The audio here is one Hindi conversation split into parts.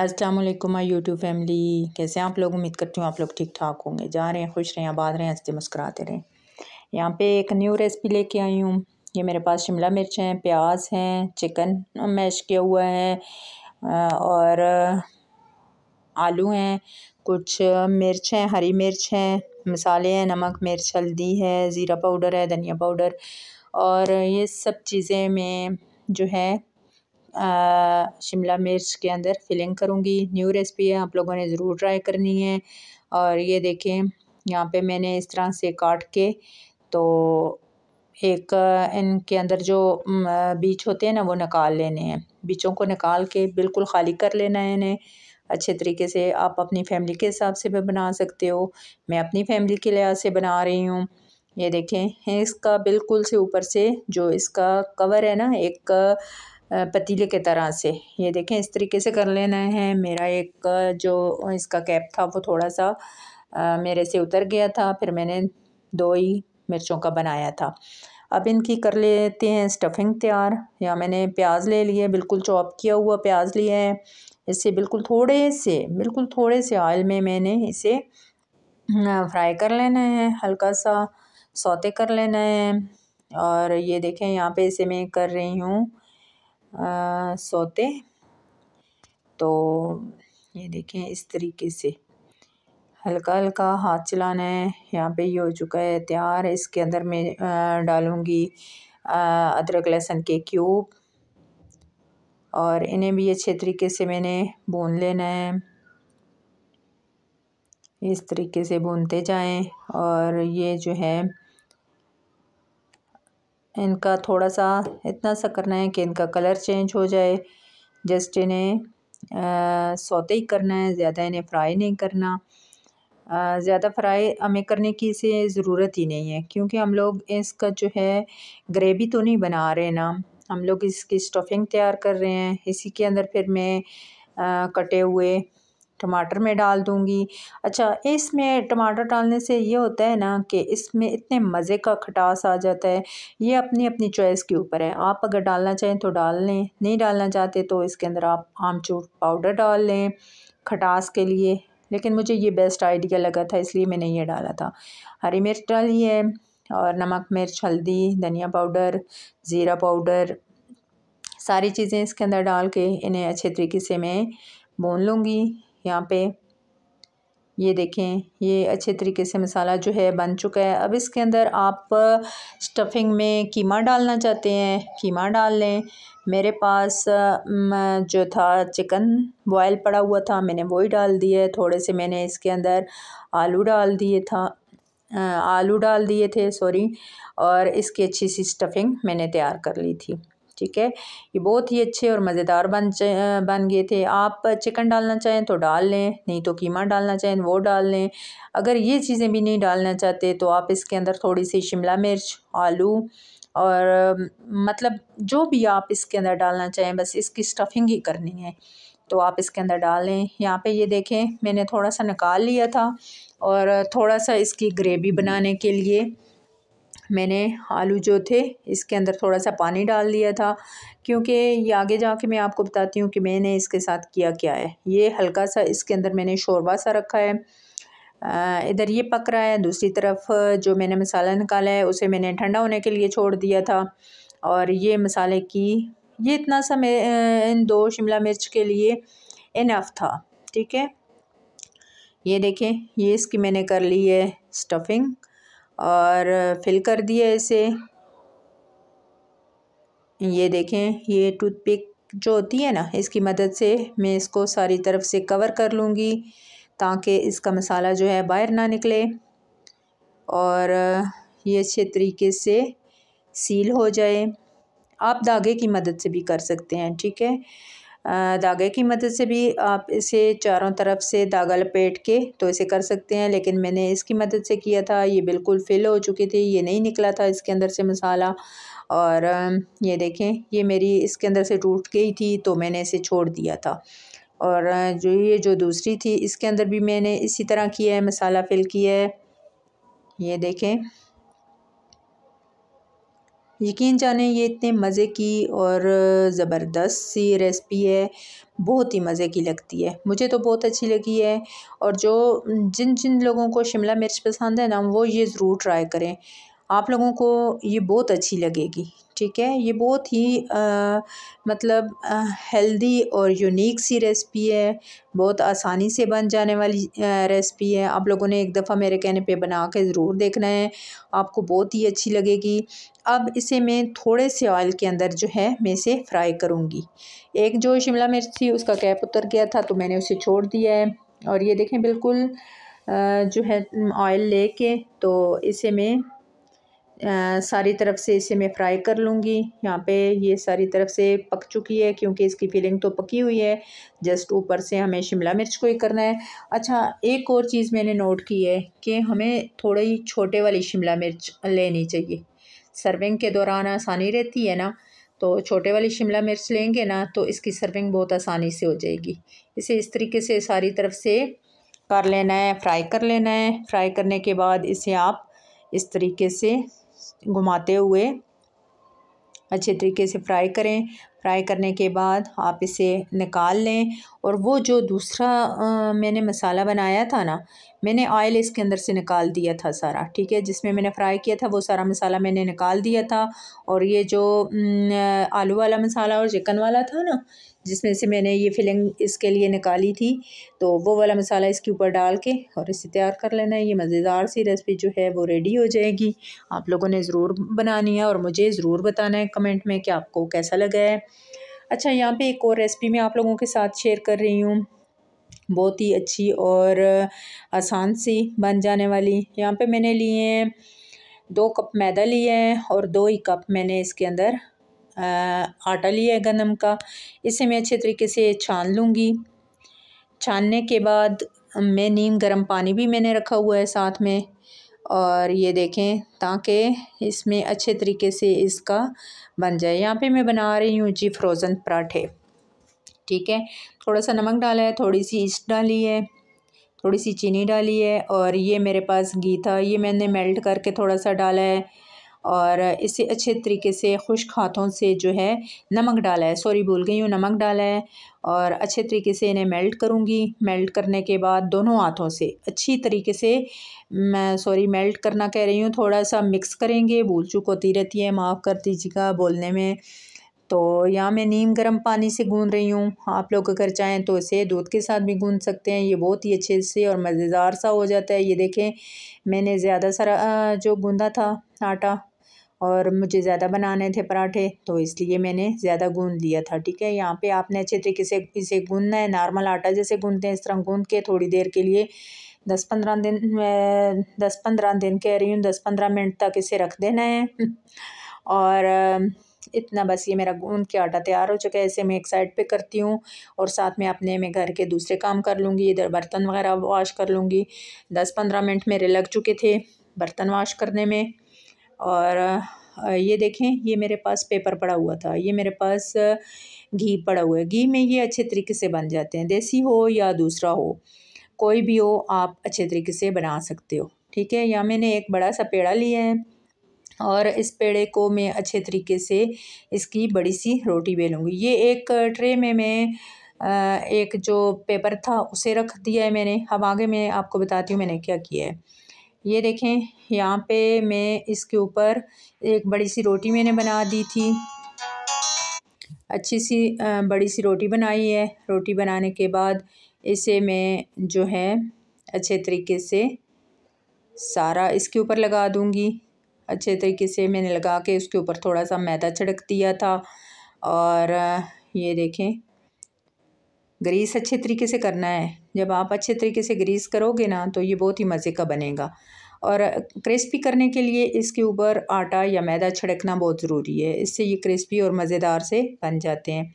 असलम माई यूट्यूब फैमिली कैसे आप लोग उम्मीद करती हूँ आप लोग ठीक ठाक होंगे जा रहे हैं खुश रहें आबाद रहें हंसते मुस्कुराते रहें यहाँ पे एक न्यू रेसिपी लेके आई हूँ ये मेरे पास शिमला मिर्च हैं प्याज हैं चिकन मैश किया हुआ है और आलू हैं कुछ मिर्च हैं हरी मिर्च हैं मसाले हैं नमक मिर्च हल्दी है ज़ीरा पाउडर है धनिया पाउडर और ये सब चीज़ें मैं जो है शिमला मिर्च के अंदर फिलिंग करूँगी न्यू रेसिपी है आप लोगों ने ज़रूर ट्राई करनी है और ये देखें यहाँ पे मैंने इस तरह से काट के तो एक इनके अंदर जो बीच होते हैं ना वो निकाल लेने हैं बीचों को निकाल के बिल्कुल खाली कर लेना है इन्हें अच्छे तरीके से आप अपनी फैमिली के हिसाब से भी बना सकते हो मैं अपनी फैमिली के लिहाज से बना रही हूँ ये देखें इसका बिल्कुल से ऊपर से जो इसका कवर है ना एक पतीले के तरह से ये देखें इस तरीके से कर लेना है मेरा एक जो इसका कैप था वो थोड़ा सा मेरे से उतर गया था फिर मैंने दो ही मिर्चों का बनाया था अब इनकी कर लेते हैं स्टफिंग तैयार या मैंने प्याज ले लिया बिल्कुल चॉप किया हुआ प्याज लिया है इसे बिल्कुल थोड़े से बिल्कुल थोड़े से ऑयल में मैंने इसे फ्राई कर लेना है हल्का सा सौते कर लेना है और ये देखें यहाँ पे इसे मैं कर रही हूँ सोते तो ये देखें इस तरीके से हल्का हल्का हाथ चलाना है यहाँ पे ये हो चुका है तैयार इसके अंदर मैं डालूँगी अदरक लहसुन के क्यूब और इन्हें भी अच्छे तरीके से मैंने भून लेना है इस तरीके से भूनते जाएं और ये जो है इनका थोड़ा सा इतना सा करना है कि इनका कलर चेंज हो जाए जस्ट इन्हें सोते ही करना है ज़्यादा इन्हें फ्राई नहीं करना ज़्यादा फ्राई हमें करने की इसे ज़रूरत ही नहीं है क्योंकि हम लोग इसका जो है ग्रेवी तो नहीं बना रहे ना हम लोग इसकी स्टफिंग तैयार कर रहे हैं इसी के अंदर फिर मैं आ, कटे हुए टमाटर में डाल दूँगी अच्छा इसमें टमाटर डालने से ये होता है ना कि इसमें इतने मज़े का खटास आ जाता है ये अपनी अपनी चॉइस के ऊपर है आप अगर डालना चाहें तो डाल लें नहीं डालना चाहते तो इसके अंदर आप आमचूर पाउडर डाल लें खटास के लिए लेकिन मुझे ये बेस्ट आइडिया लगा था इसलिए मैंने ये डाला था हरी मिर्च डाली है और नमक मिर्च हल्दी धनिया पाउडर ज़ीरा पाउडर सारी चीज़ें इसके अंदर डाल के इन्हें अच्छे तरीके से मैं भून लूँगी यहाँ पे ये देखें ये अच्छे तरीके से मसाला जो है बन चुका है अब इसके अंदर आप स्टफिंग में कीमा डालना चाहते हैं कीमा डाल लें मेरे पास जो था चिकन बॉयल पड़ा हुआ था मैंने वही डाल दिया थोड़े से मैंने इसके अंदर आलू डाल दिए था आलू डाल दिए थे सॉरी और इसकी अच्छी सी स्टफिंग मैंने तैयार कर ली थी ठीक है ये बहुत ही अच्छे और मज़ेदार बन बन गए थे आप चिकन डालना चाहें तो डाल लें नहीं तो कीमा डालना चाहें वो डाल लें अगर ये चीज़ें भी नहीं डालना चाहते तो आप इसके अंदर थोड़ी सी शिमला मिर्च आलू और मतलब जो भी आप इसके अंदर डालना चाहें बस इसकी स्टफिंग ही करनी है तो आप इसके अंदर डाल लें यहाँ पे ये देखें मैंने थोड़ा सा निकाल लिया था और थोड़ा सा इसकी ग्रेवी बनाने के लिए मैंने आलू जो थे इसके अंदर थोड़ा सा पानी डाल दिया था क्योंकि ये आगे जाके मैं आपको बताती हूँ कि मैंने इसके साथ किया क्या है ये हल्का सा इसके अंदर मैंने शोरबा सा रखा है इधर ये पक रहा है दूसरी तरफ जो मैंने मसाला निकाला है उसे मैंने ठंडा होने के लिए छोड़ दिया था और ये मसाले की ये इतना सा मैं इन दो शिमला मिर्च के लिए इनफ था ठीक है ये देखें ये इसकी मैंने कर ली है स्टफिंग और फिल कर दिया इसे ये देखें ये टूथपिक जो होती है ना इसकी मदद से मैं इसको सारी तरफ से कवर कर लूँगी ताकि इसका मसाला जो है बाहर ना निकले और ये अच्छे तरीके से सील हो जाए आप धागे की मदद से भी कर सकते हैं ठीक है धागे की मदद से भी आप इसे चारों तरफ से धागा लपेट के तो इसे कर सकते हैं लेकिन मैंने इसकी मदद से किया था ये बिल्कुल फिल हो चुकी थी ये नहीं निकला था इसके अंदर से मसाला और ये देखें ये मेरी इसके अंदर से टूट गई थी तो मैंने इसे छोड़ दिया था और जो ये जो दूसरी थी इसके अंदर भी मैंने इसी तरह किया है मसाला फिल किया है ये देखें यकीन जाने ये इतने मज़े की और ज़बरदस्त सी रेसिपी है बहुत ही मज़े की लगती है मुझे तो बहुत अच्छी लगी है और जो जिन जिन लोगों को शिमला मिर्च पसंद है ना वो ये ज़रूर ट्राई करें आप लोगों को ये बहुत अच्छी लगेगी ठीक है ये बहुत ही आ, मतलब हेल्दी और यूनिक सी रेसिपी है बहुत आसानी से बन जाने वाली रेसिपी है आप लोगों ने एक दफ़ा मेरे कहने पे बना के ज़रूर देखना है आपको बहुत ही अच्छी लगेगी अब इसे मैं थोड़े से ऑयल के अंदर जो है मैं इसे फ्राई करूँगी एक जो शिमला मिर्च थी उसका कैप उतर गया था तो मैंने उसे छोड़ दिया है और ये देखें बिल्कुल जो है ऑयल लेके तो इसे मैं आ, सारी तरफ से इसे मैं फ्राई कर लूँगी यहाँ पे ये सारी तरफ से पक चुकी है क्योंकि इसकी फीलिंग तो पकी हुई है जस्ट ऊपर से हमें शिमला मिर्च को ही करना है अच्छा एक और चीज़ मैंने नोट की है कि हमें थोड़ी छोटे वाली शिमला मिर्च लेनी चाहिए सर्विंग के दौरान आसानी रहती है ना तो छोटे वाली शिमला मिर्च लेंगे ना तो इसकी सर्विंग बहुत आसानी से हो जाएगी इसे इस तरीके से सारी तरफ से कर लेना है फ्राई कर लेना है फ्राई करने के बाद इसे आप इस तरीके से घुमाते हुए अच्छे तरीके से फ्राई करें फ्राई करने के बाद आप इसे निकाल लें और वो जो दूसरा आ, मैंने मसाला बनाया था ना मैंने ऑयल इसके अंदर से निकाल दिया था सारा ठीक है जिसमें मैंने फ्राई किया था वो सारा मसाला मैंने निकाल दिया था और ये जो आलू वाला मसाला और चिकन वाला था ना जिसमें से मैंने ये फिलिंग इसके लिए निकाली थी तो वो वाला मसाला इसके ऊपर डाल के और इसे तैयार कर लेना है ये मज़ेदार सी रेसिपी जो है वो रेडी हो जाएगी आप लोगों ने ज़रूर बनानी है और मुझे ज़रूर बताना है कमेंट में कि आपको कैसा लगा है अच्छा यहाँ पे एक और रेसिपी मैं आप लोगों के साथ शेयर कर रही हूँ बहुत ही अच्छी और आसान सी बन जाने वाली यहाँ पे मैंने लिए हैं दो कप मैदा लिए हैं और दो ही कप मैंने इसके अंदर आटा लिया है गंदम का इसे मैं अच्छे तरीके से छान लूँगी छानने के बाद मैं नीम गर्म पानी भी मैंने रखा हुआ है साथ में और ये देखें ताकि इसमें अच्छे तरीके से इसका बन जाए यहाँ पे मैं बना रही हूँ जी फ्रोज़न पराठे ठीक है थोड़ा सा नमक डाला है थोड़ी सी ईस्ट डाली है थोड़ी सी चीनी डाली है और ये मेरे पास घी था ये मैंने मेल्ट करके थोड़ा सा डाला है और इसे अच्छे तरीके से खुश्क हाथों से जो है नमक डाला है सॉरी भूल गई हूँ नमक डाला है और अच्छे तरीके से इन्हें मेल्ट करूँगी मेल्ट करने के बाद दोनों हाथों से अच्छी तरीके से मैं सॉरी मेल्ट करना कह रही हूँ थोड़ा सा मिक्स करेंगे भूल चूक होती रहती है माफ़ कर दीजिएगा बोलने में तो यहाँ मैं नीम गर्म पानी से गूँध रही हूँ आप लोग अगर चाहें तो इसे दूध के साथ भी गूँध सकते हैं ये बहुत ही अच्छे से और मज़ेदार सा हो जाता है ये देखें मैंने ज़्यादा सारा जो गूँधा था आटा और मुझे ज़्यादा बनाने थे पराठे तो इसलिए मैंने ज़्यादा गूंद लिया था ठीक है यहाँ पे आपने अच्छे तरीके से इसे गूंदना है नॉर्मल आटा जैसे गूंदते हैं इस तरह गूंद के थोड़ी देर के लिए दस पंद्रह दिन दस पंद्रह दिन कह रही हूँ दस पंद्रह मिनट तक इसे रख देना है और इतना बस ये मेरा गूंद के आटा तैयार हो चुका है इसे मैं एक साइड पे करती हूँ और साथ में अपने मैं घर के दूसरे काम कर लूँगी इधर बर्तन वगैरह वॉश कर लूँगी दस पंद्रह मिनट मेरे लग चुके थे बर्तन वॉश करने में और ये देखें ये मेरे पास पेपर पड़ा हुआ था ये मेरे पास घी पड़ा हुआ है घी में ये अच्छे तरीके से बन जाते हैं देसी हो या दूसरा हो कोई भी हो आप अच्छे तरीके से बना सकते हो ठीक है या मैंने एक बड़ा सा पेड़ा लिया है और इस पेड़े को मैं अच्छे तरीके से इसकी बड़ी सी रोटी बेलूँगी ये एक ट्रे में मैं एक जो पेपर था उसे रख दिया है मैंने अब आगे मैं आपको बताती हूँ मैंने क्या किया है ये देखें यहाँ पे मैं इसके ऊपर एक बड़ी सी रोटी मैंने बना दी थी अच्छी सी बड़ी सी रोटी बनाई है रोटी बनाने के बाद इसे मैं जो है अच्छे तरीके से सारा इसके ऊपर लगा दूँगी अच्छे तरीके से मैंने लगा के उसके ऊपर थोड़ा सा मैदा छिड़क दिया था और ये देखें ग्रीस अच्छे तरीके से करना है जब आप अच्छे तरीके से ग्रीस करोगे ना तो ये बहुत ही मज़े का बनेगा और क्रिस्पी करने के लिए इसके ऊपर आटा या मैदा छिड़कना बहुत ज़रूरी है इससे ये क्रिस्पी और मज़ेदार से बन जाते हैं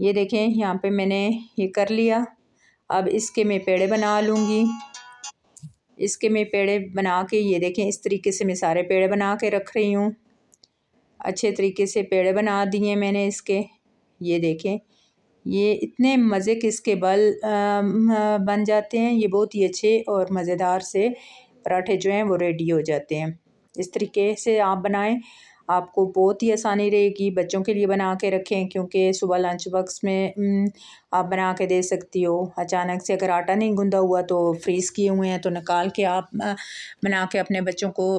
ये देखें यहाँ पे मैंने ये कर लिया अब इसके मैं पेड़े बना लूँगी इसके मैं पेड़े बना के ये देखें इस तरीके से मैं सारे पेड़े बना के रख रही हूँ अच्छे तरीके से पेड़े बना दिए मैंने इसके ये देखें ये इतने मज़े के इसके बल बन जाते हैं ये बहुत ही अच्छे और मज़ेदार से पराठे जो हैं वो रेडी हो जाते हैं इस तरीके से आप बनाएं आपको बहुत ही आसानी रहेगी बच्चों के लिए बना के रखें क्योंकि सुबह लंच बॉक्स में आप बना के दे सकती हो अचानक से अगर आटा नहीं गूँधा हुआ तो फ्रीज़ किए हुए हैं तो निकाल के आप बना के अपने बच्चों को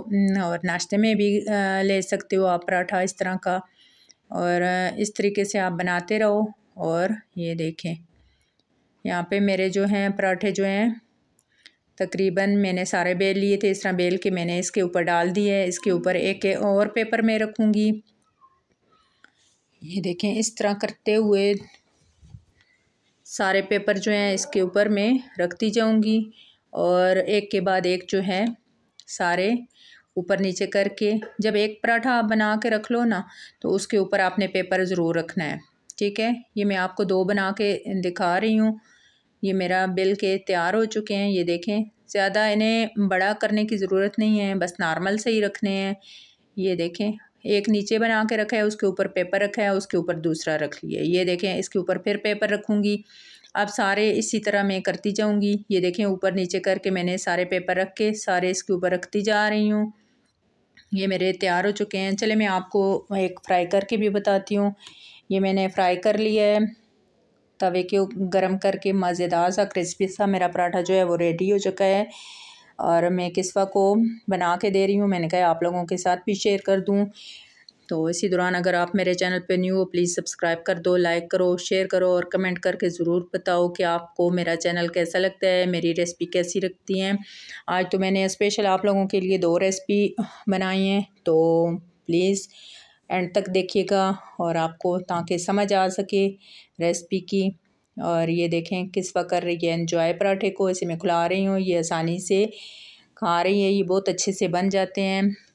और नाश्ते में भी ले सकते हो आप पराठा इस तरह का और इस तरीके से आप बनाते रहो और ये देखें यहाँ पे मेरे जो हैं पराठे जो हैं तकरीबन मैंने सारे बेल लिए थे इस तरह बेल के मैंने इसके ऊपर डाल दिए इसके ऊपर एक और पेपर में रखूँगी ये देखें इस तरह करते हुए सारे पेपर जो हैं इसके ऊपर मैं रखती जाऊँगी और एक के बाद एक जो है सारे ऊपर नीचे करके जब एक पराठा आप बना के रख लो ना तो उसके ऊपर आपने पेपर ज़रूर रखना है ठीक है ये मैं आपको दो बना के दिखा रही हूँ ये मेरा बिल के तैयार हो चुके हैं ये देखें ज़्यादा इन्हें बड़ा करने की ज़रूरत नहीं है बस नॉर्मल से ही रखने हैं ये देखें एक नीचे बना के रखा है उसके ऊपर पेपर रखा है उसके ऊपर दूसरा रख लिया ये देखें इसके ऊपर फिर पेपर रखूँगी अब सारे इसी तरह मैं करती जाऊँगी ये देखें ऊपर नीचे करके मैंने सारे पेपर रख के सारे इसके ऊपर रखती जा रही हूँ ये मेरे तैयार हो चुके हैं चले मैं आपको एक फ्राई करके भी बताती हूँ ये मैंने फ्राई कर लिया है तवे के गरम करके मज़ेदार सा क्रिस्पी सा मेरा पराठा जो है वो रेडी हो चुका है और मैं किस्वा को बना के दे रही हूँ मैंने कहा आप लोगों के साथ भी शेयर कर दूँ तो इसी दौरान अगर आप मेरे चैनल पे न्यू हो प्लीज़ सब्सक्राइब कर दो लाइक करो शेयर करो और कमेंट करके ज़रूर बताओ कि आपको मेरा चैनल कैसा लगता है मेरी रेसिपी कैसी लगती हैं आज तो मैंने स्पेशल आप लोगों के लिए दो रेसिपी बनाई हैं तो प्लीज़ एंड तक देखिएगा और आपको ताकि समझ आ सके रेसिपी की और ये देखें किस वक्त कर रही है एन्जॉय पराठे को इसे मैं खुला रही हूँ ये आसानी से खा रही है ये बहुत अच्छे से बन जाते हैं